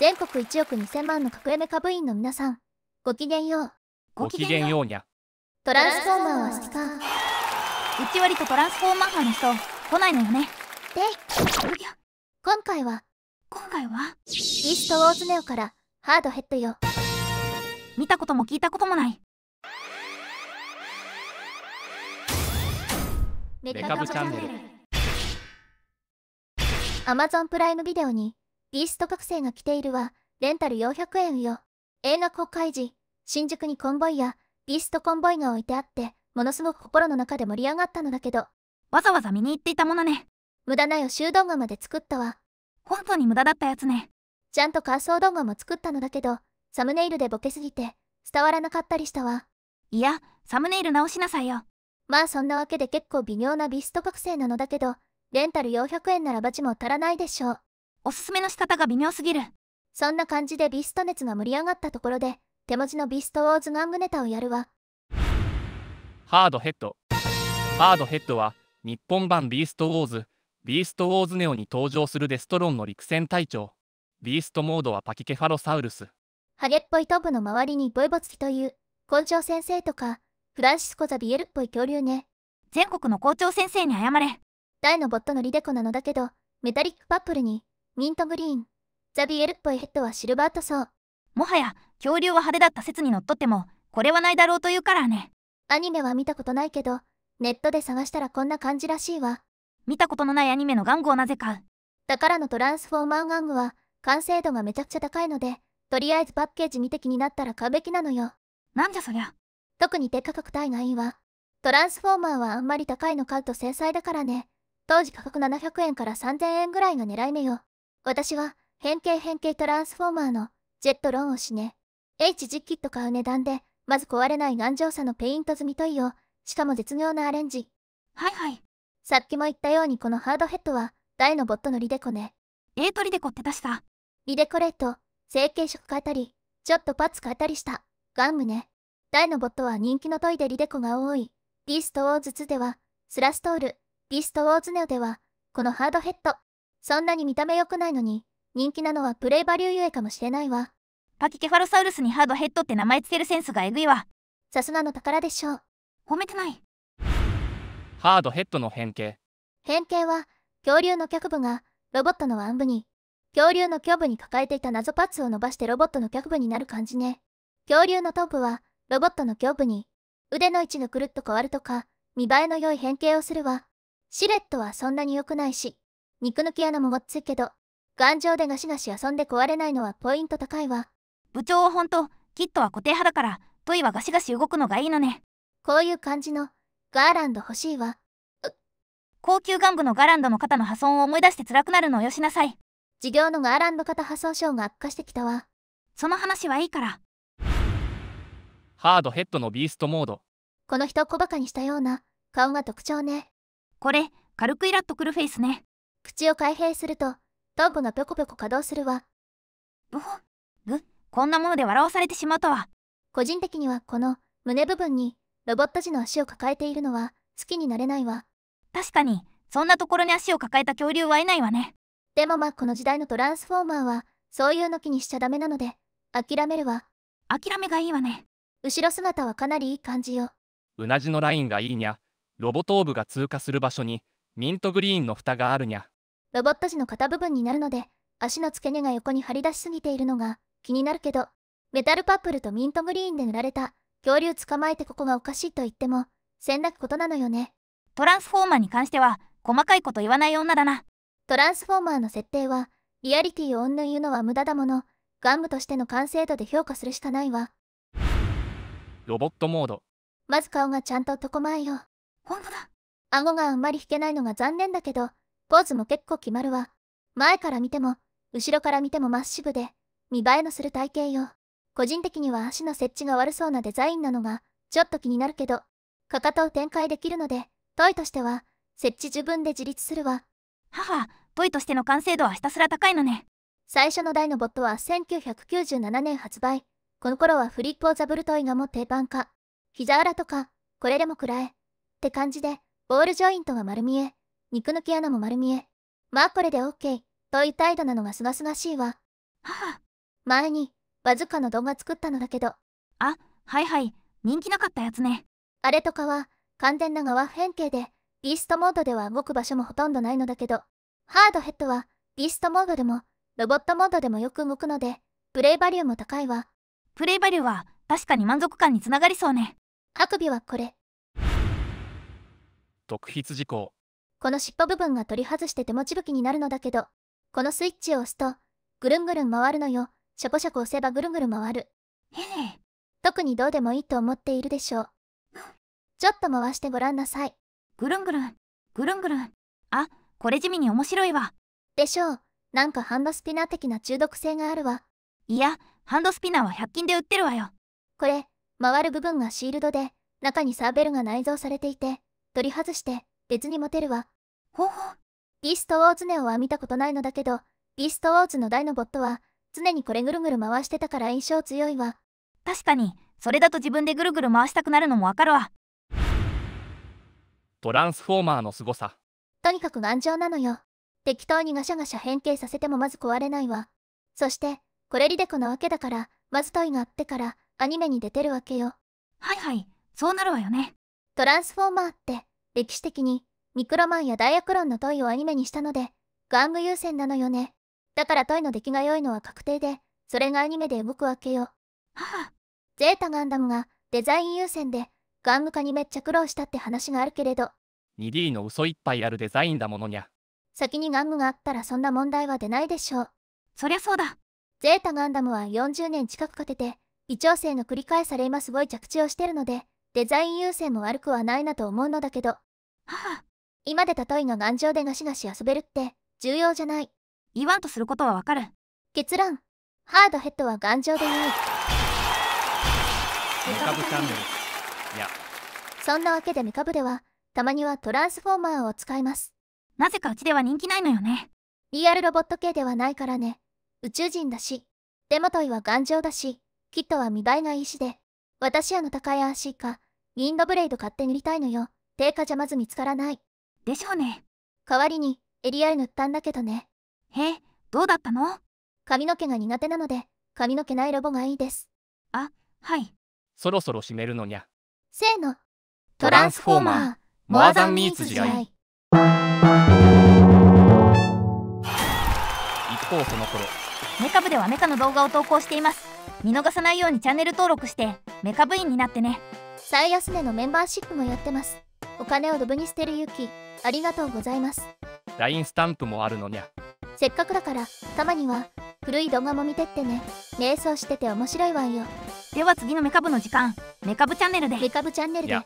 全国1億2000万の隠れ株員の皆さん、ごきげんよう。ごきげんようにゃ。トランスフォーマーは好きか。1割とトランスフォーマー派の人、来ないのよね。で、今回は、今回はイーストウォーズネオからハードヘッドよ。見たことも聞いたこともない。メカブチャンネル。アマゾンプライムビデオにビースト学生が来ているわ。レンタル400円よ。映画公開時、新宿にコンボイや、ビーストコンボイが置いてあって、ものすごく心の中で盛り上がったのだけど。わざわざ見に行っていたものね。無駄な予習動画まで作ったわ。本当に無駄だったやつね。ちゃんと感想動画も作ったのだけど、サムネイルでボケすぎて、伝わらなかったりしたわ。いや、サムネイル直しなさいよ。まあそんなわけで結構微妙なビースト覚醒なのだけど、レンタル400円ならバチも足らないでしょう。おすすめの仕方が微妙すぎるそんな感じでビスト熱が盛り上がったところで手持ちのビストウォーズングネタをやるわハードヘッドハードヘッドは日本版ビーストウォーズビーストウォーズネオに登場するデストロンの陸戦隊長ビーストモードはパキケファロサウルスハゲっぽいトンボの周りにボイボツキという校長先生とかフランシスコ・ザ・ビエルっぽい恐竜ね全国の校長先生に謝れ大のボットのリデコなのだけどメタリックパップルにミントグリーン。ザビエルっぽいヘッドはシルバー塗装。もはや、恐竜は派手だった説にのっとっても、これはないだろうというからね。アニメは見たことないけど、ネットで探したらこんな感じらしいわ。見たことのないアニメの玩具をなぜか。だからのトランスフォーマー玩具は、完成度がめちゃくちゃ高いので、とりあえずパッケージ見て気になったら買うべきなのよ。なんじゃそりゃ。特に低価格帯がいいわ。トランスフォーマーはあんまり高いの買うと繊細だからね。当時価格700円から3000円ぐらいが狙い目よ。私は変形変形トランスフォーマーのジェットロンをしね。H10 キット買う値段で、まず壊れない頑丈さのペイント済みといよ。しかも絶妙なアレンジ。はいはい。さっきも言ったようにこのハードヘッドは、大のボットのリデコね。ええとリデコって確か。リデコレート、成形色変えたり、ちょっとパッツ変えたりした、ガンムね。大のボットは人気のトイでリデコが多い。ディストウォーズ2では、スラストール、ディストウォーズネオでは、このハードヘッド、そんなに見た目良くないのに、人気なのはプレイバリューゆえかもしれないわ。パキケファロサウルスにハードヘッドって名前つけるセンスがえぐいわ。さすがの宝でしょう。褒めてない。ハードヘッドの変形。変形は、恐竜の脚部が、ロボットの腕部に、恐竜の胸部に抱えていた謎パーツを伸ばしてロボットの脚部になる感じね。恐竜の頭部は、ロボットの胸部に、腕の位置がくるっと変わるとか、見栄えの良い変形をするわ。シレットはそんなに良くないし、肉抜き穴もごっついけど、頑丈でガシガシ遊んで壊れないのはポイント高いわ。部長はほんと、キットは固定派だから、トイはガシガシ動くのがいいのね。こういう感じの、ガーランド欲しいわ。高級玩具のガーランドの肩の破損を思い出して辛くなるのをよしなさい。事業のガーランド肩破損症が悪化してきたわ。その話はいいから。ハードヘッドのビーストモード。この人を小バカにしたような、顔が特徴ね。これ、軽くイラッとくるフェイスね。口を開閉すると、トンボがぴょこぴょこ稼働するわ。うこんなもので笑わされてしまったわ。個人的にはこの胸部分にロボット時の足を抱えているのは好きになれないわ。確かに、そんなところに足を抱えた恐竜はいないわね。でもまあこの時代のトランスフォーマーはそういうの気にしちゃダメなので諦めるわ諦めがいいわね後ろ姿はかなりいい感じようなじのラインがいいにゃロボ頭部が通過する場所にミントグリーンの蓋があるにゃロボット時の肩部分になるので、足の付け根が横に張り出しすぎているのが気になるけど、メタルパップルとミントグリーンで塗られた、恐竜捕まえてここがおかしいと言っても、せんなくことなのよね。トランスフォーマーに関しては、細かいこと言わない女だな。トランスフォーマーの設定は、リアリティを女言うのは無駄だもの、ガンムとしての完成度で評価するしかないわ。ロボットモード。まず顔がちゃんと男前よ。本当だ。顎があんまり引けないのが残念だけど、ポーズも結構決まるわ。前から見ても、後ろから見てもまっしぐで、見栄えのする体型よ。個人的には足の設置が悪そうなデザインなのが、ちょっと気になるけど、かかとを展開できるので、トイとしては、設置自分で自立するわ。母、トイとしての完成度はひたすら高いのね。最初の台のボットは1997年発売。この頃はフリップをザブルトイがも定番化。膝裏とか、これでもくらえ。って感じで、ボールジョイントが丸見え。肉抜き穴も丸見え。まあこれでオッケー、という態度なのはすがすがしいわ。はあ。前に、わずかの動画作ったのだけど。あ、はいはい、人気なかったやつね。あれとかは、完全な側変形で、ビーストモードでは動く場所もほとんどないのだけど、ハードヘッドは、ビーストモードでも、ロボットモードでもよく動くので、プレイバリューも高いわ。プレイバリューは、確かに満足感につながりそうね。あくびはこれ。特筆事項この尻尾部分が取り外して手持ち武器になるのだけど、このスイッチを押すと、ぐるんぐるん回るのよ。シャポシャコ押せばぐるんぐるん回る。へえ。特にどうでもいいと思っているでしょう。ちょっと回してごらんなさい。ぐるんぐるん、ぐるんぐるん。あ、これ地味に面白いわ。でしょう。なんかハンドスピナー的な中毒性があるわ。いや、ハンドスピナーは100均で売ってるわよ。これ、回る部分がシールドで、中にサーベルが内蔵されていて、取り外して、別に持てるわ。ほほ。ビーストウォーズネオは見たことないのだけど、ビーストウォーズの大のボットは、常にこれぐるぐる回してたから印象強いわ。確かに、それだと自分でぐるぐる回したくなるのもわかるわ。トランスフォーマーの凄さ。とにかく頑丈なのよ。適当にガシャガシャ変形させてもまず壊れないわ。そして、これリデコなわけだから、まず問いがあってから、アニメに出てるわけよ。はいはい、そうなるわよね。トランスフォーマーって、歴史的に、ミクロマンやダイヤクロンのトイをアニメにしたので、玩具優先なのよね。だからトイの出来が良いのは確定で、それがアニメで動くわけよ。はあ。ゼータガンダムがデザイン優先で、玩具化にめっちゃ苦労したって話があるけれど。2D の嘘いっぱいあるデザインだものにゃ。先に玩具があったらそんな問題は出ないでしょう。そりゃそうだ。ゼータガンダムは40年近くかけて、微調整の繰り返され今すごい着地をしてるので、デザイン優先も悪くはないなと思うのだけど。はあ。今で例えが頑丈でガシガシ遊べるって重要じゃない言わんとすることはわかる結論ハードヘッドは頑丈でいいメカブチャンネルいやそんなわけでメカブではたまにはトランスフォーマーを使いますなぜかうちでは人気ないのよねリアルロボット系ではないからね宇宙人だしデモトイは頑丈だしキットは見栄えがいいしで私あの高いアーシーかウィンドブレイド買って塗りたいのよ定価邪魔ず見つからないでしょうね代わりに襟合い塗ったんだけどねへえどうだったの髪の毛が苦手なので髪の毛ないロボがいいですあはいそろそろ締めるのにゃせーのトランスフォーマーモアザンミーツ試合一方その頃メカ部ではメカの動画を投稿しています見逃さないようにチャンネル登録してメカ部員になってね最安値のメンバーシップもやってますお金をドブに捨てるゆきありがとうございます LINE スタンプもあるのにゃせっかくだからたまには古い動画も見てってね瞑想してて面白いわよでは次のメカブの時間メカブチャンネルでメカブチャンネルで